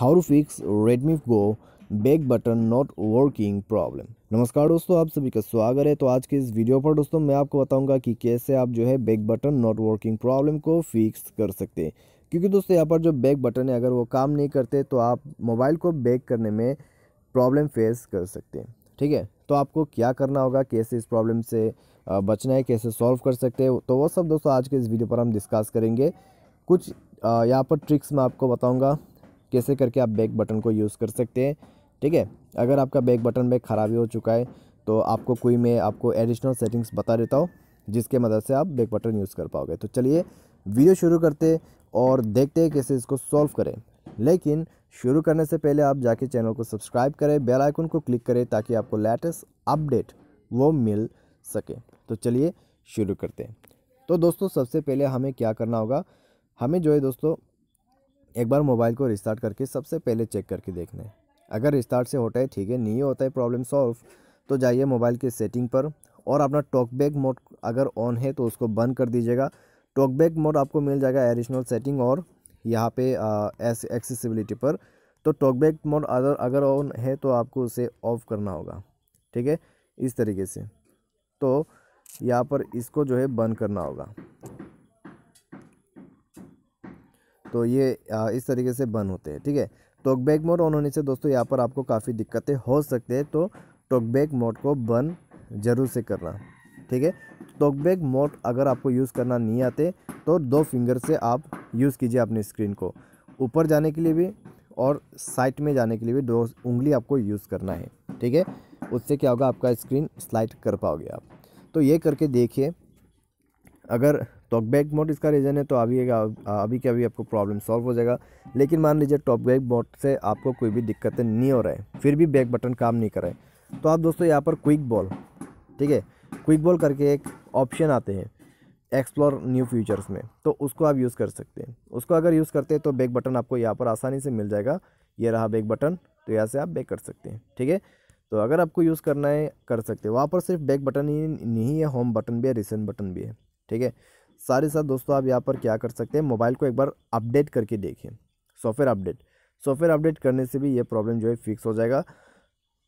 how to fix Redmi go back button not working problem नमस्कार दोस्तों आप सभी का स्वागत है तो आज के इस वीडियो पर दोस्तों मैं आपको बताऊंगा कि कैसे आप जो है back button not working problem को फिक्स कर सकते हैं क्योंकि दोस्तों यहाँ पर जो बैक बटन है अगर वो काम नहीं करते तो आप मोबाइल को बैक करने में प्रॉब्लम फेस कर सकते हैं ठीक है तो आपको क्या करना होगा कैसे इस प्रॉब्लम से बचना है कैसे सॉल्व कर सकते हैं तो वो सब दोस्तों आज के इस वीडियो पर हम डिस्कस करेंगे कुछ यहाँ पर ट्रिक्स मैं आपको बताऊँगा कैसे करके आप बैक बटन को यूज़ कर सकते हैं ठीक है अगर आपका बैक बटन में ख़राबी हो चुका है तो आपको कोई मैं आपको एडिशनल सेटिंग्स बता देता हूँ जिसके मदद से आप बैक बटन यूज़ कर पाओगे तो चलिए वीडियो शुरू करते और देखते हैं कैसे इसको सॉल्व करें लेकिन शुरू करने से पहले आप जाके चैनल को सब्सक्राइब करें बेल आइकन को क्लिक करें ताकि आपको लेटेस्ट अपडेट वो मिल सके तो चलिए शुरू करते हैं तो दोस्तों सबसे पहले हमें क्या करना होगा हमें जो है दोस्तों एक बार मोबाइल को रिस्टार्ट करके सबसे पहले चेक करके देख लें अगर रिस्टार्ट से होता है ठीक है नहीं होता है प्रॉब्लम सॉल्व तो जाइए मोबाइल के सेटिंग पर और अपना टॉकबैक मोड अगर ऑन है तो उसको बंद कर दीजिएगा टॉकबैक मोड आपको मिल जाएगा एडिशनल सेटिंग और यहाँ पे एक्सेसिबिलिटी पर तो टॉकबैक मोड अगर अगर ऑन है तो आपको उसे ऑफ करना होगा ठीक है इस तरीके से तो यहाँ पर इसको जो है बंद करना होगा तो ये इस तरीके से बंद होते हैं ठीक है टॉकबैक मोड ऑन होने से दोस्तों यहाँ पर आपको काफ़ी दिक्कतें हो सकती है तो टॉकबैक मोड को बंद ज़रूर से करना ठीक है टॉकबैक मोड अगर आपको यूज़ करना नहीं आते तो दो फिंगर से आप यूज़ कीजिए अपनी स्क्रीन को ऊपर जाने के लिए भी और साइड में जाने के लिए भी दो उंगली आपको यूज़ करना है ठीक है उससे क्या होगा आपका स्क्रीन स्लाइड कर पाओगे आप तो ये करके देखिए अगर तो टॉप बैक मोड इसका रीज़न है तो अभी अभी के अभी आपको प्रॉब्लम सॉल्व हो जाएगा लेकिन मान लीजिए टॉप बैक मोड से आपको कोई भी दिक्कतें नहीं हो रहा है फिर भी बैक बटन काम नहीं कर रहा है तो आप दोस्तों यहाँ पर क्विक बॉल ठीक है क्विक बॉल करके एक ऑप्शन आते हैं एक्सप्लोर न्यू फ्यूचर्स में तो उसको आप यूज़ कर सकते हैं उसको अगर यूज़ करते हैं तो बैक बटन आपको यहाँ पर आसानी से मिल जाएगा ये रहा बैक बटन तो यहाँ से आप बैक कर सकते हैं ठीक है तो अगर आपको यूज़ करना है कर सकते हैं वहाँ पर सिर्फ बैक बटन ही नहीं है होम बटन भी है रिसेंट बटन भी है ठीक है साथ ही साथ दोस्तों आप यहाँ पर क्या कर सकते हैं मोबाइल को एक बार अपडेट करके देखें सॉफ्टवेयर अपडेट सॉफ्टवेयर अपडेट करने से भी ये प्रॉब्लम जो है फिक्स हो जाएगा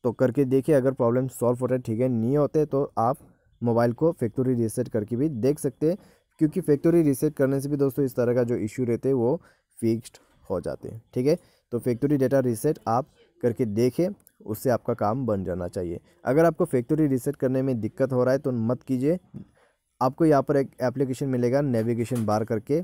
तो करके देखिए अगर प्रॉब्लम सॉल्व रहा है ठीक है नहीं होते तो आप मोबाइल को फैक्ट्री रीसेट करके भी देख सकते हैं क्योंकि फैक्ट्री रीसेट करने से भी दोस्तों इस तरह का जो इशू रहते हैं वो फिक्स्ड हो जाते हैं ठीक है तो फैक्ट्री डेटा रीसेट आप करके देखें उससे आपका काम बन जाना चाहिए अगर आपको फैक्ट्री रीसेट करने में दिक्कत हो रहा है तो मत कीजिए आपको यहाँ पर एक एप्लीकेशन मिलेगा नेविगेशन बार करके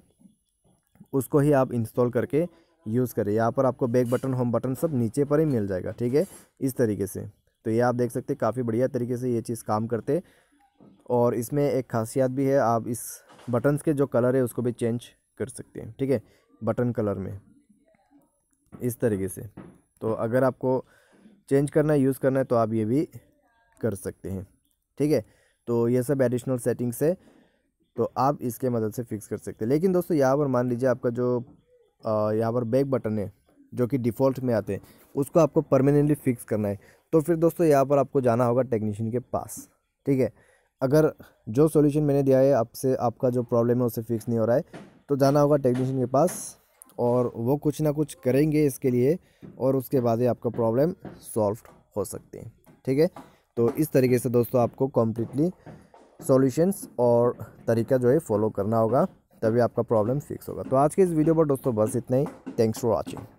उसको ही आप इंस्टॉल करके यूज़ करें यहाँ पर आपको बैक बटन होम बटन सब नीचे पर ही मिल जाएगा ठीक है इस तरीके से तो ये आप देख सकते हैं काफ़ी बढ़िया तरीके से ये चीज़ काम करते और इसमें एक खासियत भी है आप इस बटन्स के जो कलर है उसको भी चेंज कर सकते हैं ठीक है बटन कलर में इस तरीके से तो अगर आपको चेंज करना है यूज़ करना है तो आप ये भी कर सकते हैं ठीक है तो ये सब एडिशनल सेटिंग्स है तो आप इसके मदद से फिक्स कर सकते हैं लेकिन दोस्तों यहाँ पर मान लीजिए आपका जो यहाँ पर बैक बटन है जो कि डिफ़ॉल्ट में आते हैं उसको आपको परमानेंटली फ़िक्स करना है तो फिर दोस्तों यहाँ पर आपको जाना होगा टेक्नीशियन के पास ठीक है अगर जो सॉल्यूशन मैंने दिया है आपसे आपका जो प्रॉब्लम है उसे फिक्स नहीं हो रहा है तो जाना होगा टेक्नीशियन के पास और वो कुछ ना कुछ करेंगे इसके लिए और उसके बाद ही आपका प्रॉब्लम सॉल्व हो सकती है ठीक है तो इस तरीके से दोस्तों आपको कम्प्लीटली सॉल्यूशंस और तरीका जो है फॉलो करना होगा तभी आपका प्रॉब्लम फिक्स होगा तो आज के इस वीडियो पर दोस्तों बस इतना ही थैंक्स फॉर वॉचिंग